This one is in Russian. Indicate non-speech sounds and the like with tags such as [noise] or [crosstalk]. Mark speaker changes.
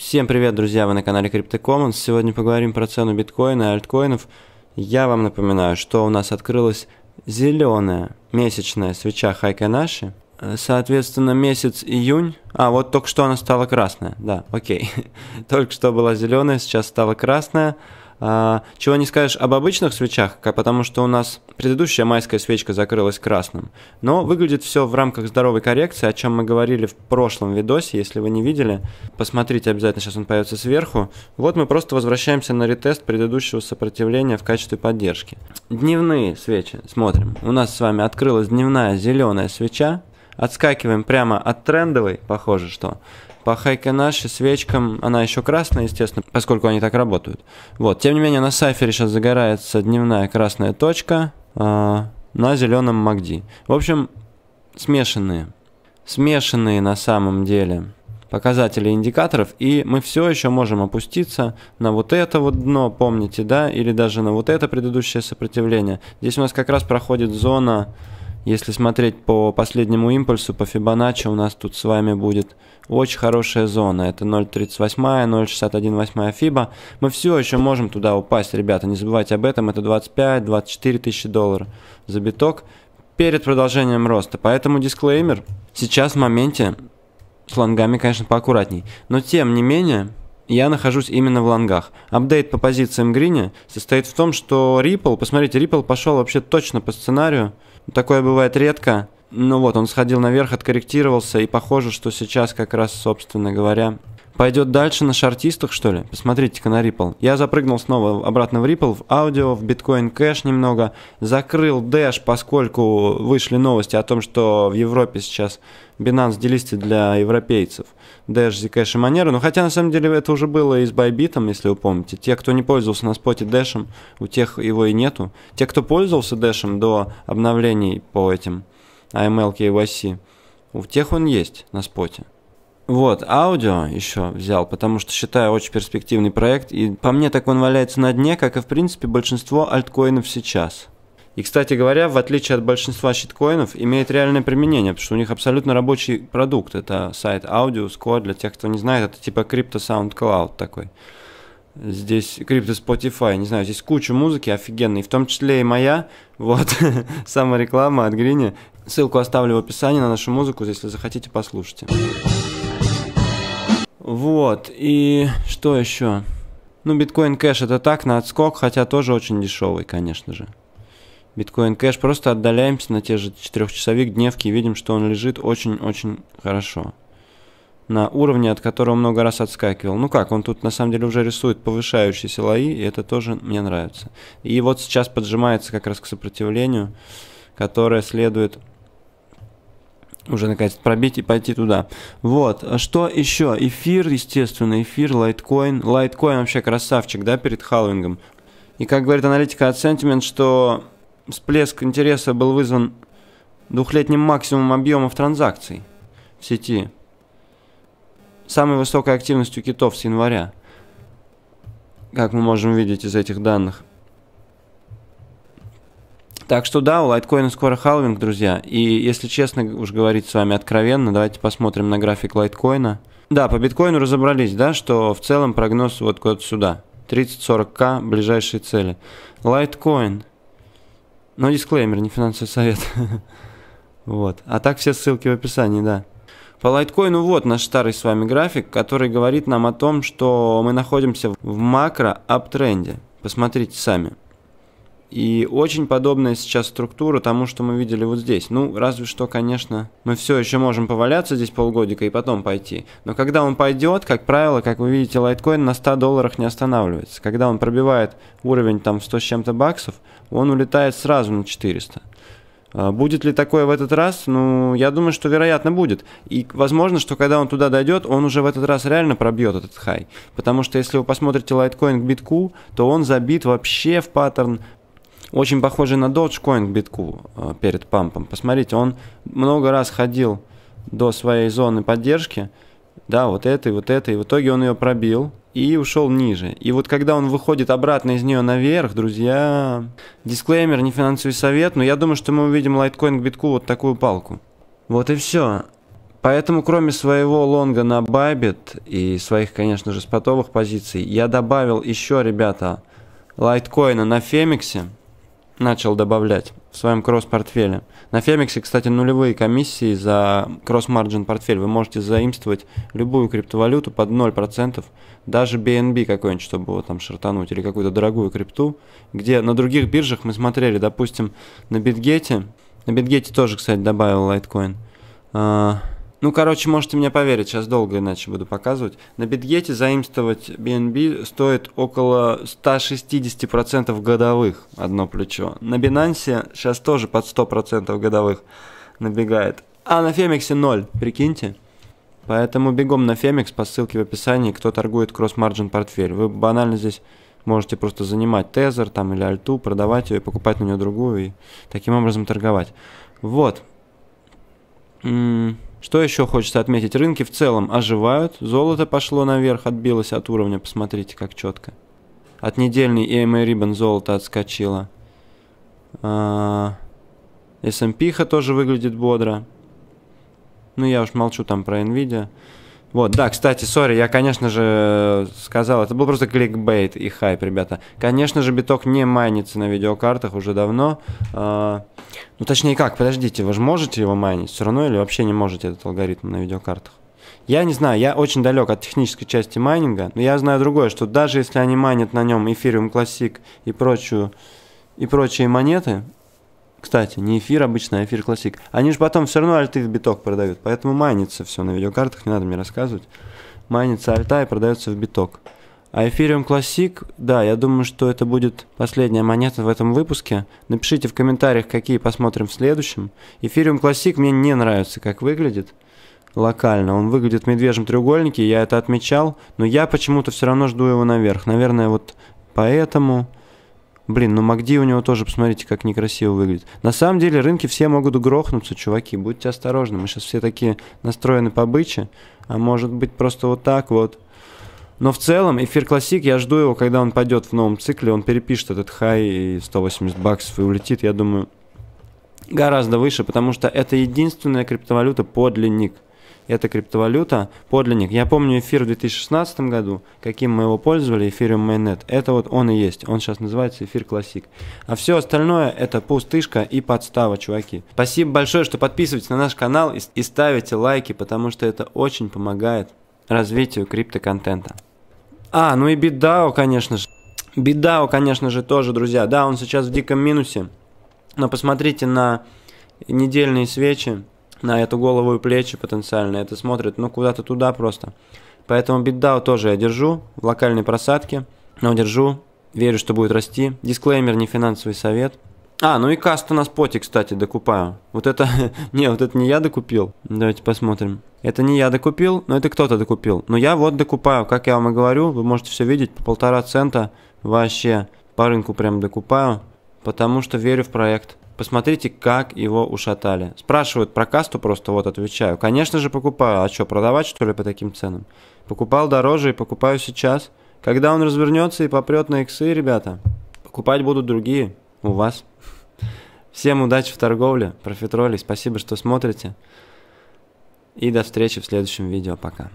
Speaker 1: Всем привет, друзья! Вы на канале CryptoCommons. Сегодня поговорим про цену биткоина и альткоинов. Я вам напоминаю, что у нас открылась зеленая месячная свеча Хайканаши. Э, соответственно, месяц июнь. А, вот только что она стала красная. Да, окей. [laughs] Только что была зеленая, сейчас стала красная. А, чего не скажешь об обычных свечах, потому что у нас предыдущая майская свечка закрылась красным. Но выглядит все в рамках здоровой коррекции, о чем мы говорили в прошлом видосе. Если вы не видели, посмотрите обязательно, сейчас он появится сверху. Вот мы просто возвращаемся на ретест предыдущего сопротивления в качестве поддержки. Дневные свечи смотрим. У нас с вами открылась дневная зеленая свеча, Отскакиваем прямо от трендовой, похоже, что. По наши свечкам она еще красная, естественно, поскольку они так работают. Вот, тем не менее, на сайфере сейчас загорается дневная красная точка э, на зеленом магди. В общем, смешанные. Смешанные на самом деле показатели индикаторов, и мы все еще можем опуститься на вот это вот дно, помните, да, или даже на вот это предыдущее сопротивление. Здесь у нас как раз проходит зона если смотреть по последнему импульсу, по Фибоначчи у нас тут с вами будет очень хорошая зона. Это 0.38, 0.618 Фиба. Мы все еще можем туда упасть, ребята, не забывайте об этом. Это 25-24 тысячи долларов за биток перед продолжением роста. Поэтому дисклеймер. Сейчас в моменте с лонгами, конечно, поаккуратней. Но тем не менее, я нахожусь именно в лонгах. Апдейт по позициям Грине состоит в том, что Ripple, посмотрите, Ripple пошел вообще точно по сценарию, Такое бывает редко. Ну вот, он сходил наверх, откорректировался, и похоже, что сейчас как раз, собственно говоря, пойдет дальше на шартистах, что ли? Посмотрите-ка на Ripple. Я запрыгнул снова обратно в Ripple, в аудио, в Bitcoin Cash немного. Закрыл Dash, поскольку вышли новости о том, что в Европе сейчас Binance делисти для европейцев. Dash, Zcash и Monero. Но ну, хотя на самом деле это уже было и с Bybit, если вы помните. Те, кто не пользовался на споте Dash, у тех его и нету. Те, кто пользовался Dash до обновлений по этим AML KYC, эм у тех он есть на споте. Вот, аудио еще взял, потому что считаю очень перспективный проект, и по мне так он валяется на дне, как и в принципе большинство альткоинов сейчас. И, кстати говоря, в отличие от большинства щиткоинов, имеет реальное применение, потому что у них абсолютно рабочий продукт. Это сайт AudioScore, для тех, кто не знает, это типа крипто SoundCloud такой. Здесь крипто Spotify, не знаю, здесь куча музыки офигенной, в том числе и моя, вот, [laughs] самая реклама от Грини. Ссылку оставлю в описании на нашу музыку, если захотите, послушайте. Вот, и что еще? Ну, биткоин кэш это так, на отскок, хотя тоже очень дешевый, конечно же. Биткоин кэш, просто отдаляемся на те же четырехчасовик дневки и видим, что он лежит очень-очень хорошо. На уровне, от которого много раз отскакивал. Ну как, он тут на самом деле уже рисует повышающиеся лои, и это тоже мне нравится. И вот сейчас поджимается как раз к сопротивлению, которое следует уже наконец пробить и пойти туда. Вот, а что еще? Эфир, естественно, эфир, лайткоин. Лайткоин вообще красавчик, да, перед халвингом. И как говорит аналитика от Sentiment, что всплеск интереса был вызван двухлетним максимумом объемов транзакций в сети. Самой высокой активностью китов с января. Как мы можем видеть из этих данных. Так что да, у лайткоина скоро халвинг, друзья. И если честно уж говорить с вами откровенно, давайте посмотрим на график лайткоина. Да, по биткоину разобрались, да, что в целом прогноз вот куда-то сюда. 30-40к ближайшие цели. Лайткоин. Но ну, дисклеймер, не финансовый совет. [laughs] Вот. А так все ссылки в описании, да. По лайткоину вот наш старый с вами график, который говорит нам о том, что мы находимся в макро-аптренде. Посмотрите сами. И очень подобная сейчас структура тому, что мы видели вот здесь. Ну, разве что, конечно, мы все еще можем поваляться здесь полгодика и потом пойти. Но когда он пойдет, как правило, как вы видите, лайткоин на 100 долларах не останавливается. Когда он пробивает уровень там 100 с чем-то баксов, он улетает сразу на 400. А, будет ли такое в этот раз? Ну, я думаю, что вероятно будет. И возможно, что когда он туда дойдет, он уже в этот раз реально пробьет этот хай. Потому что если вы посмотрите лайткоин к битку, то он забит вообще в паттерн очень похожий на Dogecoin к битку э, перед пампом. Посмотрите, он много раз ходил до своей зоны поддержки, да, вот этой, вот этой, в итоге он ее пробил и ушел ниже. И вот когда он выходит обратно из нее наверх, друзья, дисклеймер, не финансовый совет, но я думаю, что мы увидим лайткоин к битку вот такую палку. Вот и все. Поэтому, кроме своего лонга на Байбит и своих, конечно же, спотовых позиций, я добавил еще, ребята, лайткоина на Фемиксе начал добавлять в своем кросс-портфеле. На Фемиксе, кстати, нулевые комиссии за кросс-марджин портфель. Вы можете заимствовать любую криптовалюту под 0%, даже BNB какой-нибудь, чтобы его там шартануть, или какую-то дорогую крипту, где на других биржах мы смотрели, допустим, на Битгете, на Битгете тоже, кстати, добавил лайткоин, а, ну, короче, можете мне поверить, сейчас долго иначе буду показывать. На Битгете заимствовать BNB стоит около 160% годовых одно плечо. На Binance сейчас тоже под 100% годовых набегает. А на Фемиксе 0, прикиньте. Поэтому бегом на Фемикс по ссылке в описании, кто торгует кросс-марджин портфель. Вы банально здесь можете просто занимать тезер там или альту, продавать ее и покупать на нее другую и таким образом торговать. Вот. М что еще хочется отметить? Рынки в целом оживают, золото пошло наверх, отбилось от уровня, посмотрите как четко. От недельной EMA Ribbon золото отскочило. S&P а, тоже выглядит бодро. Ну я уж молчу там про Nvidia. Вот, да, кстати, сори, я, конечно же, сказал, это был просто кликбейт и хайп, ребята. Конечно же, биток не майнится на видеокартах уже давно. Э, ну, точнее как, подождите, вы же можете его майнить все равно или вообще не можете этот алгоритм на видеокартах? Я не знаю, я очень далек от технической части майнинга, но я знаю другое, что даже если они майнят на нем эфириум классик и прочую и прочие монеты, кстати, не эфир обычный, а эфир классик. Они же потом все равно альты в биток продают, поэтому майнится все на видеокартах, не надо мне рассказывать. Майнится альта и продается в биток. А эфириум классик, да, я думаю, что это будет последняя монета в этом выпуске. Напишите в комментариях, какие посмотрим в следующем. Эфириум классик мне не нравится, как выглядит локально. Он выглядит в медвежьем треугольнике, я это отмечал, но я почему-то все равно жду его наверх. Наверное, вот поэтому... Блин, ну Магди у него тоже, посмотрите, как некрасиво выглядит. На самом деле рынки все могут грохнуться, чуваки, будьте осторожны. Мы сейчас все такие настроены по быче, а может быть просто вот так вот. Но в целом эфир классик, я жду его, когда он пойдет в новом цикле, он перепишет этот хай и 180 баксов и улетит, я думаю, гораздо выше, потому что это единственная криптовалюта подлинник – это криптовалюта, подлинник. Я помню эфир в 2016 году, каким мы его пользовали, эфириум Mainnet. Это вот он и есть. Он сейчас называется эфир классик. А все остальное это пустышка и подстава, чуваки. Спасибо большое, что подписываетесь на наш канал и, и ставите лайки, потому что это очень помогает развитию криптоконтента. А, ну и BitDAO, конечно же. BitDAO, конечно же, тоже, друзья. Да, он сейчас в диком минусе. Но посмотрите на недельные свечи на эту голову и плечи потенциально. Это смотрит, ну, куда-то туда просто. Поэтому битдау тоже я держу в локальной просадке, но держу, верю, что будет расти. Дисклеймер, не финансовый совет. А, ну и каст на споте, кстати, докупаю. Вот это... [laughs] не, вот это не я докупил. Давайте посмотрим. Это не я докупил, но это кто-то докупил. Но я вот докупаю, как я вам и говорю, вы можете все видеть, по полтора цента вообще по рынку прям докупаю, потому что верю в проект. Посмотрите, как его ушатали. Спрашивают про касту просто, вот отвечаю. Конечно же покупаю. А что, продавать что ли по таким ценам? Покупал дороже и покупаю сейчас. Когда он развернется и попрет на иксы, ребята, покупать будут другие. У вас. Всем удачи в торговле, профитроли, спасибо, что смотрите. И до встречи в следующем видео, пока.